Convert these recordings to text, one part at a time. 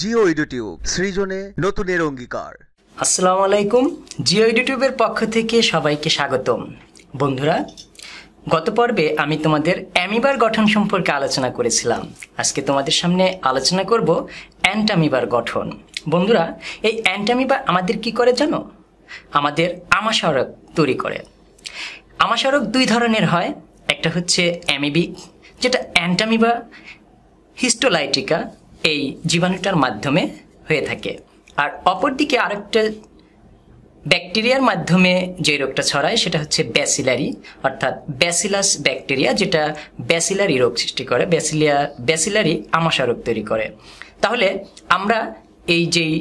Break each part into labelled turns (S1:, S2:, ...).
S1: Jio YouTube সৃজনে নতুনের অঙ্গীকার আসসালামু আলাইকুম জিও ইউটিউবের পক্ষ থেকে সবাইকে স্বাগতম বন্ধুরা গত পর্বে আমি তোমাদের অ্যামিবার গঠন সম্পর্কে আলোচনা করেছিলাম আজকে তোমাদের সামনে আলোচনা করব অ্যান্টামিবার গঠন বন্ধুরা এই অ্যান্টামিবা আমাদের কি করে জানো আমাদের আমাশারক তৈরি করে আমাশারক দুই ধরনের হয় একটা হচ্ছে অ্যামিবিক যেটা অ্যান্টামিবা হিস্টোলাইটিকা এই জীবাণুটার মাধ্যমে হয়ে থাকে আর অপরদিকে আরেকটা ব্যাকটেরিয়ার মাধ্যমে যে রোগটা ছড়ায় সেটা হচ্ছে ব্যাসিলারি অর্থাৎ ব্যাসিলাস ব্যাকটেরিয়া যেটা ব্যাসিলারি রোগ সৃষ্টি করে ব্যাসিলিয়া ব্যাসিলারি আমাশা রোগ তৈরি করে তাহলে আমরা এই যেই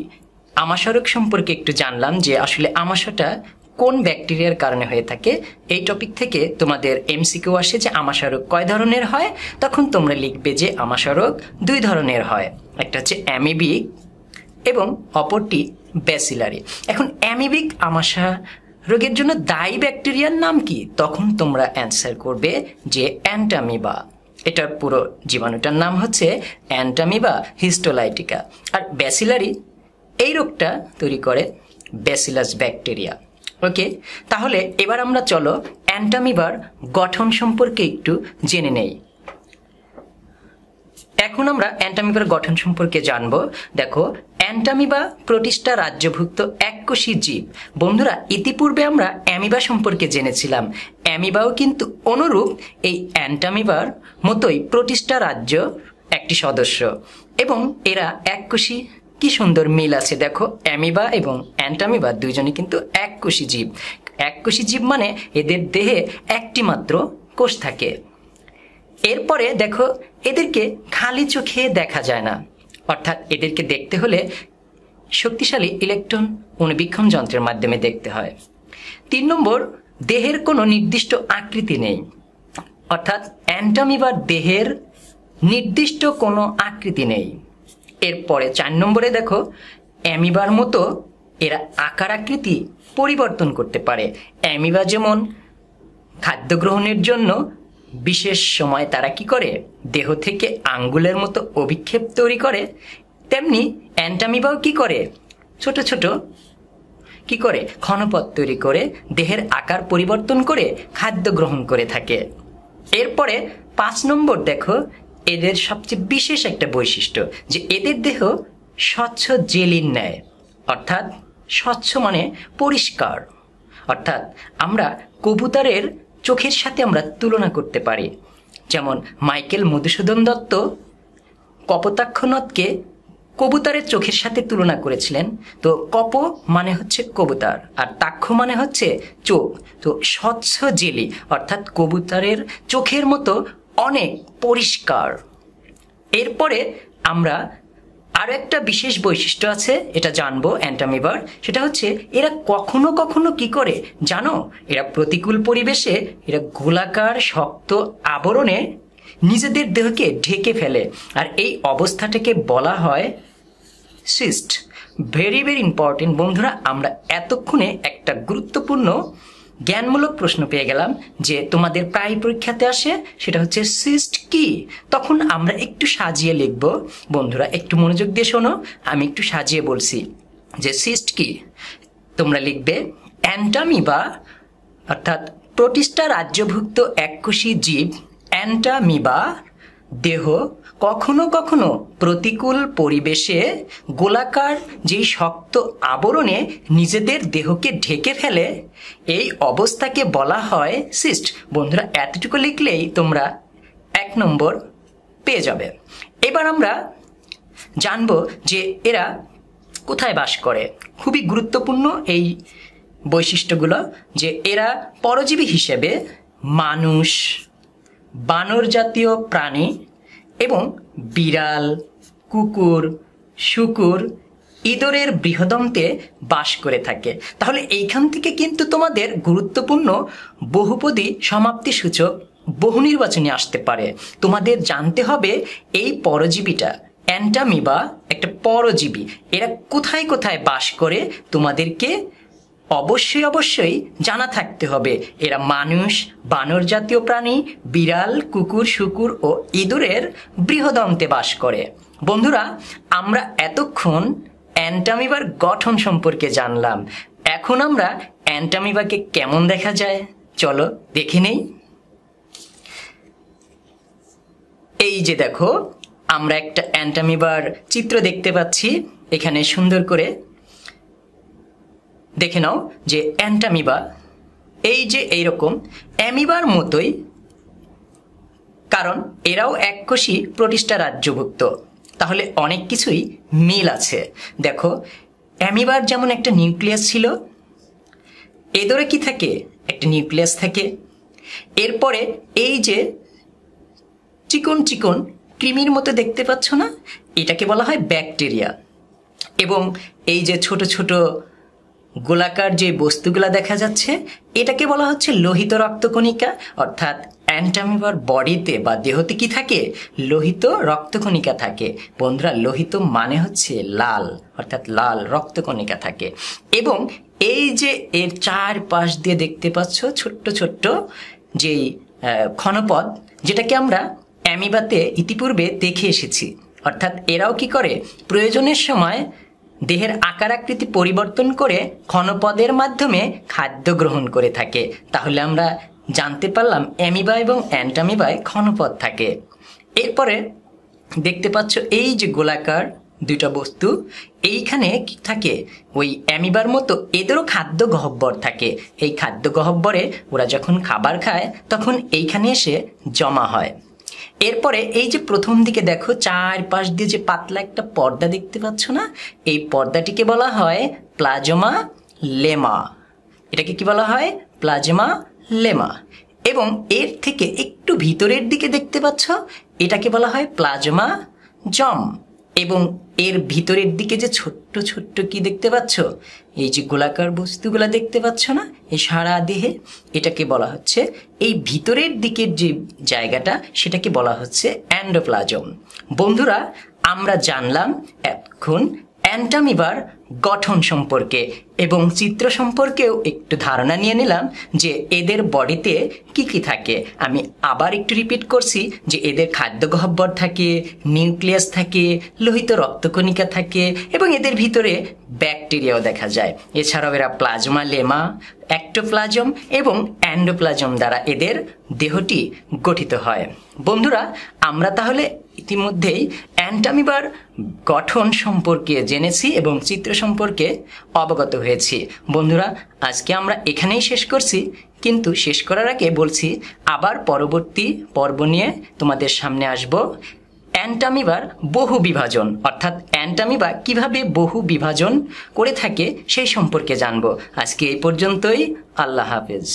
S1: আমাশা রোগ সম্পর্কে একটু জানলাম যে আসলে আমাশাটা কোন ব্যাকটেরিয়ার কারণে হয়ে থাকে এই টপিক থেকে তোমাদের এমসিকিউ আসে যে আমাশারোগ কয় ধরনের হয় তখন তোমরা লিখবে যে আমাশারোগ দুই ধরনের হয় একটা হচ্ছে অ্যামিবিক এবং অপরটি ব্যাসিলারি এখন অ্যামিবিক আমাশা রোগের জন্য দায়ী ব্যাকটেরিয়ার নাম কি তখন তোমরা অ্যান্সার করবে যে অ্যান্টামিবা এটার পুরো জীবাণুটার নাম হচ্ছে অ্যান্টামিবা হিস্টোলাইটিকা আর ব্যাসিলারি এই রোগটা তৈরি করে ব্যাসিলাস ব্যাকটেরিয়া ওকে তাহলে এবার আমরা চলো অ্যান্টামিবার গঠন সম্পর্কে একটু জেনে নেই এখন আমরা অ্যান্টামিবার গঠন সম্পর্কে জানব দেখো অ্যান্টামিবা প্রতিষ্ঠা রাজ্যভুক্ত এককোষী জীব বন্ধুরা ইতিপূর্বে আমরা অ্যামিবা সম্পর্কে জেনেছিলাম অ্যামিবাও কিন্তু অনুরূপ এই অ্যান্টামিবার মতোই প্রতিষ্ঠা রাজ্য একটি সদস্য এবং এরা এককোষী কি সুন্দর মিল আছে দেখো অ্যামিবা এবং অ্যান্টামিবা দুইজনই কিন্তু এককোষী জীব এককোষী জীব মানে এদের দেহে একটি মাত্র কোষ থাকে এরপরে দেখো এদেরকে খালি চোখে দেখা যায় না অর্থাৎ এদেরকে দেখতে হলে শক্তিশালী ইলেকট্রন অনুবীক্ষণ যন্ত্রের মাধ্যমে দেখতে হয় তিন নম্বর দেহের কোনো নির্দিষ্ট আকৃতি নেই অর্থাৎ অ্যান্টামিবার দেহের নির্দিষ্ট কোনো আকৃতি নেই এরপরে চার নম্বরে দেখো অ্যামিবার মতো এরা আকার আকৃতি পরিবর্তন করতে পারে অ্যামিবা যেমন খাদ্য গ্রহণের জন্য বিশেষ সময় তারা কি করে দেহ থেকে আঙ্গুলের মতো অভিক্ষেপ তৈরি করে তেমনি অ্যান্টামিবাও কি করে ছোট ছোট কি করে ক্ষণপথ তৈরি করে দেহের আকার পরিবর্তন করে খাদ্য গ্রহণ করে থাকে এরপরে পাঁচ নম্বর দেখো এদের সবচেয়ে বিশেষ একটা বৈশিষ্ট্য যে এদের দেহ স্বচ্ছ জেলির ন্যায় অর্থাৎ স্বচ্ছ মানে পরিষ্কার অর্থাৎ আমরা কবুতরের চোখের সাথে আমরা তুলনা করতে পারি যেমন মাইকেল মধুসূদন দত্ত কপোতাক্ষনদকে কবুতরের চোখের সাথে তুলনা করেছিলেন তো কপ মানে হচ্ছে কবুতর আর তাক্ষ মানে হচ্ছে চোখ তো স্বচ্ছ জেলি অর্থাৎ কবুতরের চোখের মতো অনেক পরিষ্কার এরপরে আমরা আরও একটা বিশেষ বৈশিষ্ট্য আছে এটা জানবো অ্যান্টামিবার সেটা হচ্ছে এরা কখনো কখনো কি করে জানো এরা প্রতিকূল পরিবেশে এরা গোলাকার শক্ত আবরণে নিজেদের দেহকে ঢেকে ফেলে আর এই অবস্থাটাকে বলা হয় সিস্ট ভেরি ভেরি ইম্পর্টেন্ট বন্ধুরা আমরা এতক্ষণে একটা গুরুত্বপূর্ণ জ্ঞানমূলক প্রশ্ন পেয়ে গেলাম যে তোমাদের প্রায় পরীক্ষাতে আসে সেটা হচ্ছে সিস্ট কি তখন আমরা একটু সাজিয়ে লিখব বন্ধুরা একটু মনোযোগ দিয়ে শোনো আমি একটু সাজিয়ে বলছি যে সিস্ট কি তোমরা লিখবে অ্যান্টামিবা অর্থাৎ প্রতিষ্ঠা রাজ্যভুক্ত এককোষী জীব অ্যান্টামিবা দেহ কখনো কখনো প্রতিকূল পরিবেশে গোলাকার যেই শক্ত আবরণে নিজেদের দেহকে ঢেকে ফেলে এই অবস্থাকে বলা হয় সিস্ট বন্ধুরা এতটুকু লিখলেই তোমরা এক নম্বর পেয়ে যাবে এবার আমরা জানব যে এরা কোথায় বাস করে খুবই গুরুত্বপূর্ণ এই বৈশিষ্ট্যগুলো যে এরা পরজীবী হিসেবে মানুষ বানর জাতীয় প্রাণী এবং বিড়াল কুকুর শুকুর ইদরের বৃহদন্তে বাস করে থাকে তাহলে এইখান থেকে কিন্তু তোমাদের গুরুত্বপূর্ণ বহুপদী সমাপ্তি সূচক বহু নির্বাচনে আসতে পারে তোমাদের জানতে হবে এই পরজীবীটা অ্যান্টামিবা একটা পরজীবী এরা কোথায় কোথায় বাস করে তোমাদেরকে অবশ্যই অবশ্যই জানা থাকতে হবে এরা মানুষ বানর জাতীয় প্রাণী বিড়াল কুকুর শুকুর ও ইঁদুরের বৃহদন্তে বাস করে বন্ধুরা আমরা এতক্ষণ অ্যান্টামিবার গঠন সম্পর্কে জানলাম এখন আমরা অ্যান্টামিবাকে কেমন দেখা যায় চলো দেখে নেই এই যে দেখো আমরা একটা অ্যান্টামিবার চিত্র দেখতে পাচ্ছি এখানে সুন্দর করে দেখে নাও যে অ্যান্টামিবা এই যে এইরকম অ্যামিবার মতোই কারণ এরাও এককোষী প্রতিষ্ঠা রাজ্যভুক্ত তাহলে অনেক কিছুই মিল আছে দেখো অ্যামিবার যেমন একটা নিউক্লিয়াস ছিল এদরে কি থাকে একটা নিউক্লিয়াস থাকে এরপরে এই যে চিকন চিকন কৃমির মতো দেখতে পাচ্ছ না এটাকে বলা হয় ব্যাকটেরিয়া এবং এই যে ছোট ছোট গোলাকার যে বস্তুগুলো দেখা যাচ্ছে এটাকে বলা হচ্ছে লোহিত রক্তকণিকা অর্থাৎ অ্যান্টামিবার বডিতে বা দেহতে কি থাকে লোহিত রক্তকণিকা থাকে বন্ধুরা লোহিত মানে হচ্ছে লাল অর্থাৎ লাল রক্তকণিকা থাকে এবং এই যে এর চার পাশ দিয়ে দেখতে পাচ্ছ ছোট্ট ছোট্ট যেই ক্ষণপদ যেটাকে আমরা অ্যামিবাতে ইতিপূর্বে দেখে এসেছি অর্থাৎ এরাও কি করে প্রয়োজনের সময় দেহের আকার আকৃতি পরিবর্তন করে ক্ষণপদের মাধ্যমে খাদ্য গ্রহণ করে থাকে তাহলে আমরা জানতে পারলাম অ্যামিবা এবং অ্যান্টামিবায় ক্ষণপদ থাকে এরপরে দেখতে পাচ্ছ এই যে গোলাকার দুইটা বস্তু এইখানে কি থাকে ওই অ্যামিবার মতো এদেরও খাদ্য গহব্বর থাকে এই খাদ্য গহব্বরে ওরা যখন খাবার খায় তখন এইখানে এসে জমা হয় এরপরে এই যে প্রথম দিকে দেখো চারপাশ দিয়ে যে পাতলা একটা পর্দা দেখতে পাচ্ছ না এই পর্দাটিকে বলা হয় প্লাজমা লেমা এটাকে কি বলা হয় প্লাজমা লেমা এবং এর থেকে একটু ভিতরের দিকে দেখতে পাচ্ছ এটাকে বলা হয় প্লাজমা জম এবং এর ভিতরের দিকে যে ছোট্ট ছোট্ট কি দেখতে পাচ্ছ এই যে গোলাকার বস্তুগুলো দেখতে পাচ্ছ না এই সারা দেহে এটাকে বলা হচ্ছে এই ভিতরের দিকের যে জায়গাটা সেটাকে বলা হচ্ছে অ্যান্ডোপ্লাজম বন্ধুরা আমরা জানলাম এখন অ্যান্টামিবার গঠন সম্পর্কে এবং চিত্র সম্পর্কেও একটু ধারণা নিয়ে নিলাম যে এদের বডিতে কি কি থাকে আমি আবার একটু রিপিট করছি যে এদের খাদ্য গহ্বর থাকে নিউক্লিয়াস থাকে লোহিত রক্তকণিকা থাকে এবং এদের ভিতরে ব্যাকটেরিয়াও দেখা যায় এছাড়াও এরা প্লাজমা লেমা অ্যাক্টোপ্লাজম এবং অ্যান্ডোপ্লাজম দ্বারা এদের দেহটি গঠিত হয় বন্ধুরা আমরা তাহলে ইতিমধ্যেই অ্যান্টামিবার গঠন সম্পর্কে জেনেছি এবং চিত্র সম্পর্কে অবগত হয়েছি বন্ধুরা আজকে আমরা এখানেই শেষ করছি কিন্তু শেষ করার আগে বলছি আবার পরবর্তী পর্ব নিয়ে তোমাদের সামনে আসব অ্যান্টামিবার বহু বিভাজন অর্থাৎ অ্যান্টামিবা কিভাবে বহু বিভাজন করে থাকে সেই সম্পর্কে জানব আজকে এই পর্যন্তই আল্লাহ হাফেজ